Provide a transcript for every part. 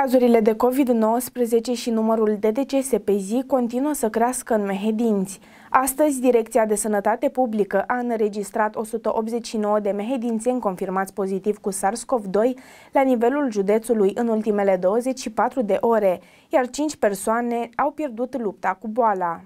Cazurile de COVID-19 și numărul de decese pe zi continuă să crească în Mehedinți. Astăzi, Direcția de Sănătate Publică a înregistrat 189 de mehedințeni confirmați pozitiv cu SARS-CoV-2 la nivelul județului în ultimele 24 de ore, iar 5 persoane au pierdut lupta cu boala.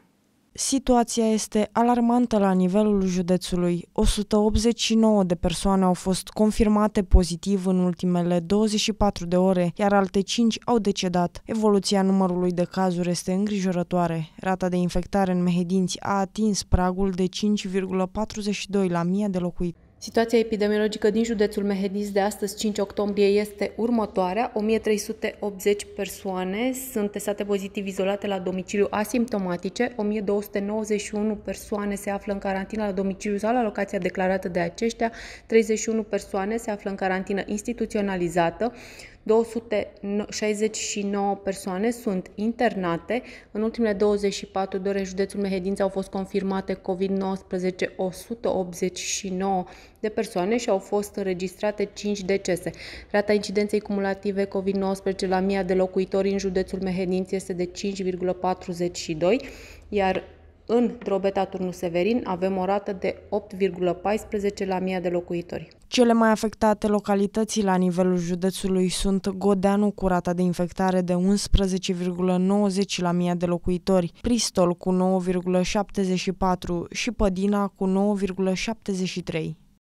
Situația este alarmantă la nivelul județului. 189 de persoane au fost confirmate pozitiv în ultimele 24 de ore, iar alte 5 au decedat. Evoluția numărului de cazuri este îngrijorătoare. Rata de infectare în Mehedinți a atins pragul de 5,42 la 1000 de locuitori. Situația epidemiologică din județul Mehedis de astăzi, 5 octombrie, este următoarea. 1380 persoane sunt testate pozitiv izolate la domiciliu asimptomatice, 1291 persoane se află în carantină la domiciliu sau la locația declarată de aceștia, 31 persoane se află în carantină instituționalizată, 269 persoane sunt internate. În ultimele 24 de ore în județul Mehedinți au fost confirmate COVID-19 189 de persoane și au fost înregistrate 5 decese. Rata incidenței cumulative COVID-19 la 1000 de locuitori în județul Mehedinți este de 5,42, iar în Drobeta Turnu Severin avem o rată de 8,14 la 1000 de locuitori. Cele mai afectate localități la nivelul județului sunt Godeanu cu rata de infectare de 11,90 la 1000 de locuitori, Pristol cu 9,74 și Pădina cu 9,73.